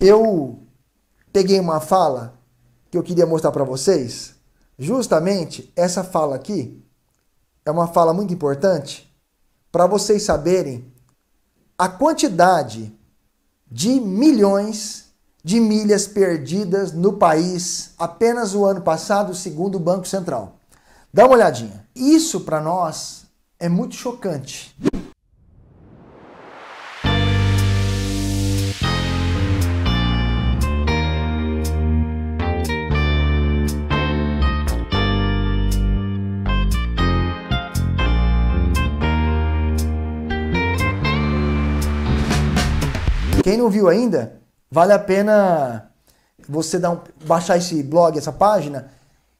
Eu peguei uma fala que eu queria mostrar para vocês. Justamente essa fala aqui é uma fala muito importante para vocês saberem a quantidade de milhões de milhas perdidas no país apenas o ano passado, segundo o Banco Central. Dá uma olhadinha. Isso para nós é muito chocante. Quem não viu ainda, vale a pena você dar um, baixar esse blog, essa página,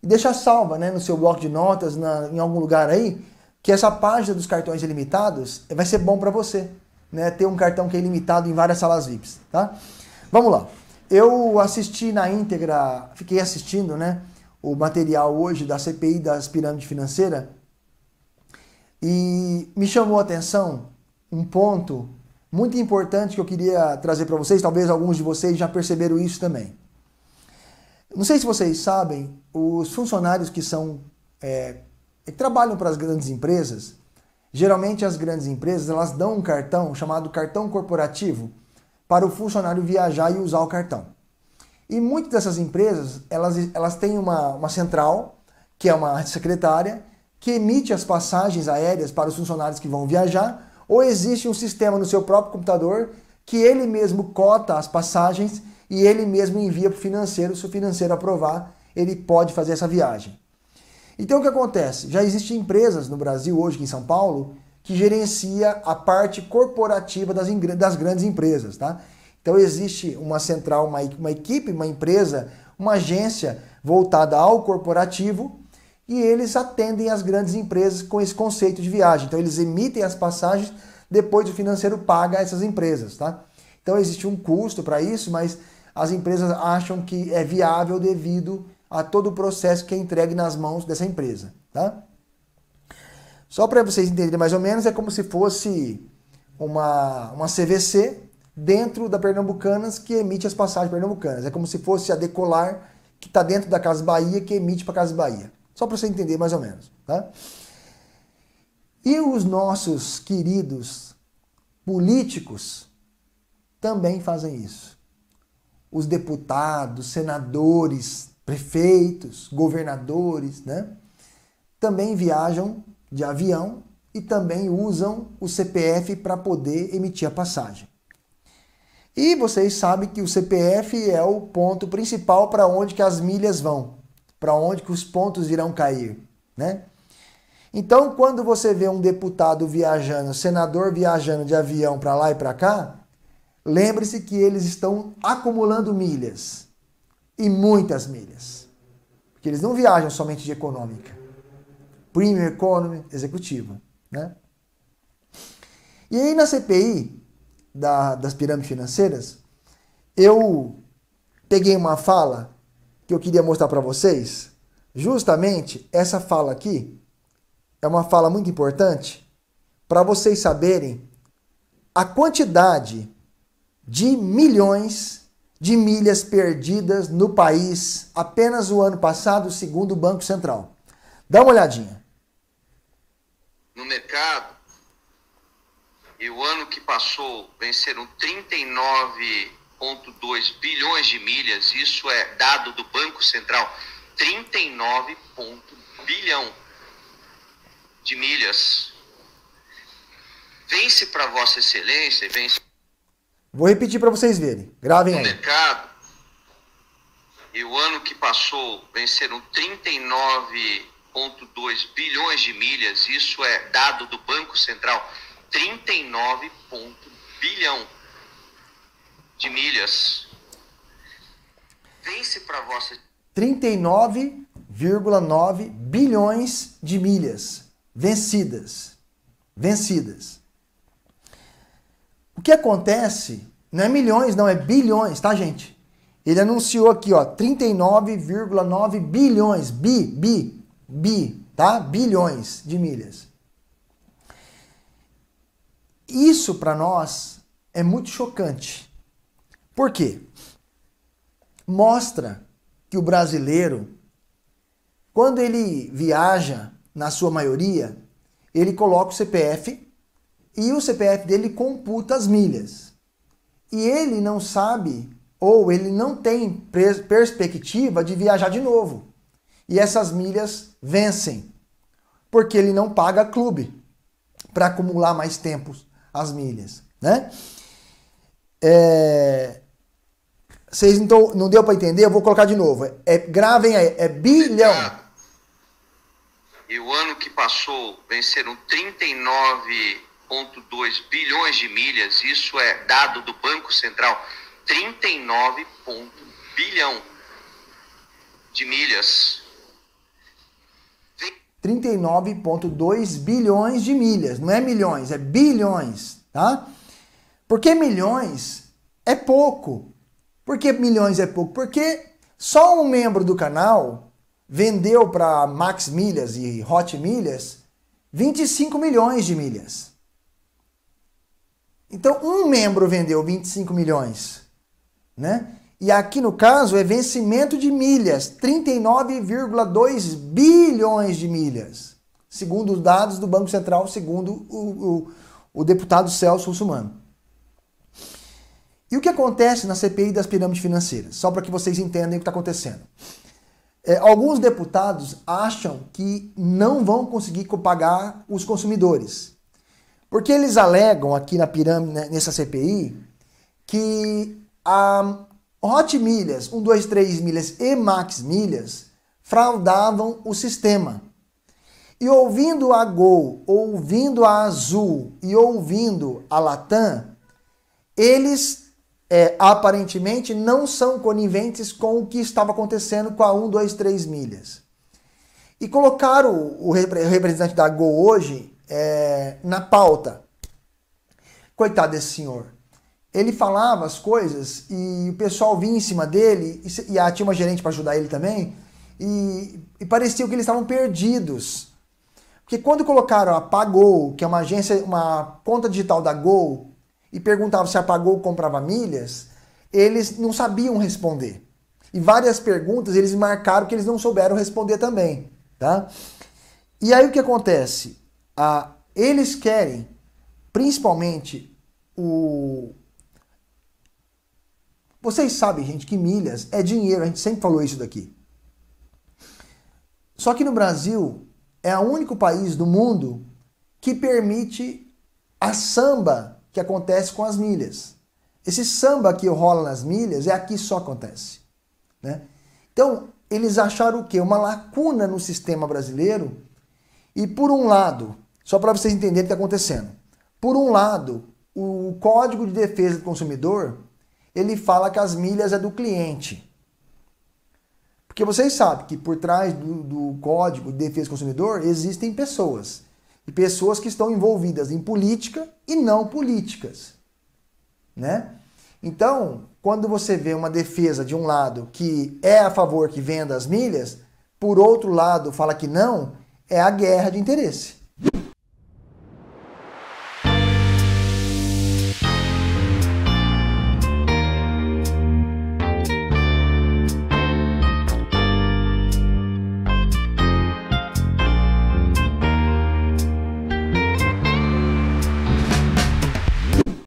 e deixar salva né, no seu bloco de notas, na, em algum lugar aí, que essa página dos cartões ilimitados vai ser bom para você. Né, ter um cartão que é ilimitado em várias salas VIPs. Tá? Vamos lá. Eu assisti na íntegra, fiquei assistindo né, o material hoje da CPI das pirâmides financeiras e me chamou a atenção um ponto muito importante que eu queria trazer para vocês, talvez alguns de vocês já perceberam isso também. Não sei se vocês sabem, os funcionários que são é, que trabalham para as grandes empresas, geralmente as grandes empresas elas dão um cartão chamado cartão corporativo para o funcionário viajar e usar o cartão. E muitas dessas empresas elas, elas têm uma, uma central que é uma secretária que emite as passagens aéreas para os funcionários que vão viajar ou existe um sistema no seu próprio computador que ele mesmo cota as passagens e ele mesmo envia para o financeiro, se o financeiro aprovar, ele pode fazer essa viagem. Então o que acontece? Já existem empresas no Brasil hoje, em São Paulo, que gerencia a parte corporativa das, das grandes empresas, tá? Então existe uma central, uma, uma equipe, uma empresa, uma agência voltada ao corporativo e eles atendem as grandes empresas com esse conceito de viagem. Então eles emitem as passagens, depois o financeiro paga essas empresas, tá? Então existe um custo para isso, mas as empresas acham que é viável devido a todo o processo que é entregue nas mãos dessa empresa, tá? Só para vocês entenderem mais ou menos, é como se fosse uma, uma CVC dentro da Pernambucanas que emite as passagens pernambucanas. É como se fosse a Decolar que está dentro da Casa Bahia que emite para a Casa Bahia. Só para você entender mais ou menos. Tá? E os nossos queridos políticos também fazem isso. Os deputados, senadores, prefeitos, governadores, né? Também viajam de avião e também usam o CPF para poder emitir a passagem. E vocês sabem que o CPF é o ponto principal para onde que as milhas vão para onde que os pontos irão cair, né? Então, quando você vê um deputado viajando, um senador viajando de avião para lá e para cá, lembre-se que eles estão acumulando milhas e muitas milhas. Porque eles não viajam somente de econômica. Premium Economy, executiva, né? E aí na CPI da, das pirâmides financeiras, eu peguei uma fala que eu queria mostrar para vocês, justamente essa fala aqui é uma fala muito importante para vocês saberem a quantidade de milhões de milhas perdidas no país apenas o ano passado, segundo o Banco Central. Dá uma olhadinha. No mercado, e o ano que passou venceram 39 1,2 bilhões de milhas, isso é dado do Banco Central, 39 bilhão de milhas. Vence para Vossa Excelência, vence. Vou repetir para vocês verem. Gravem aí. mercado, e o ano que passou venceram 39,2 bilhões de milhas, isso é dado do Banco Central, 39 bilhão de milhas. Vence para vossa 39,9 bilhões de milhas vencidas. Vencidas. O que acontece não é milhões, não, é bilhões, tá, gente? Ele anunciou aqui, ó, 39,9 bilhões, bi, bi, bi, tá? Bilhões de milhas. Isso para nós é muito chocante. Por quê? Mostra que o brasileiro, quando ele viaja, na sua maioria, ele coloca o CPF e o CPF dele computa as milhas. E ele não sabe ou ele não tem perspectiva de viajar de novo. E essas milhas vencem, porque ele não paga clube para acumular mais tempos as milhas, né? É, vocês então não deu para entender? Eu vou colocar de novo. É, gravem aí, é bilhão. E o ano que passou venceram 39,2 bilhões de milhas. Isso é dado do Banco Central. 39 bilhão de milhas. 39,2 bilhões de milhas. Não é milhões, é bilhões, tá? Porque milhões é pouco por que milhões é pouco? Porque só um membro do canal vendeu para Max Milhas e Hot Milhas 25 milhões de milhas. Então, um membro vendeu 25 milhões, né? E aqui no caso é vencimento de milhas, 39,2 bilhões de milhas, segundo os dados do Banco Central, segundo o, o, o deputado Celso Russumano. E o que acontece na CPI das pirâmides financeiras? Só para que vocês entendam o que está acontecendo. É, alguns deputados acham que não vão conseguir pagar os consumidores. Porque eles alegam aqui na pirâmide, né, nessa CPI, que a Hot Milhas, 1, 2, 3 Milhas e Max Milhas fraudavam o sistema. E ouvindo a Gol, ouvindo a Azul e ouvindo a Latam, eles é, aparentemente não são coniventes com o que estava acontecendo com a 1, 2, 3 milhas. E colocaram o, o representante da Gol hoje é, na pauta. Coitado desse senhor. Ele falava as coisas e o pessoal vinha em cima dele, e, e a, tinha uma gerente para ajudar ele também, e, e parecia que eles estavam perdidos. Porque quando colocaram a Pagou, que é uma agência, uma conta digital da Gol, e perguntava se apagou ou comprava milhas, eles não sabiam responder. E várias perguntas eles marcaram que eles não souberam responder também, tá? E aí o que acontece? Ah, eles querem, principalmente, o... Vocês sabem, gente, que milhas é dinheiro, a gente sempre falou isso daqui. Só que no Brasil é o único país do mundo que permite a samba que acontece com as milhas. Esse samba que rola nas milhas é aqui só acontece. Né? Então, eles acharam o quê? Uma lacuna no sistema brasileiro. E por um lado, só para vocês entenderem o que está acontecendo. Por um lado, o Código de Defesa do Consumidor, ele fala que as milhas é do cliente. Porque vocês sabem que por trás do, do Código de Defesa do Consumidor existem pessoas e pessoas que estão envolvidas em política e não políticas, né? Então, quando você vê uma defesa de um lado que é a favor que venda as milhas, por outro lado fala que não, é a guerra de interesse.